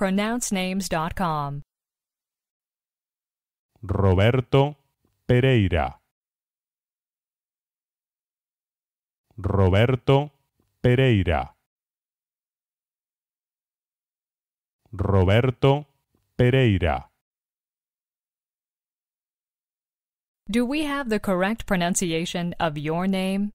pronouncenames.com. Roberto Pereira. Roberto Pereira. Roberto Pereira. Do we have the correct pronunciation of your name?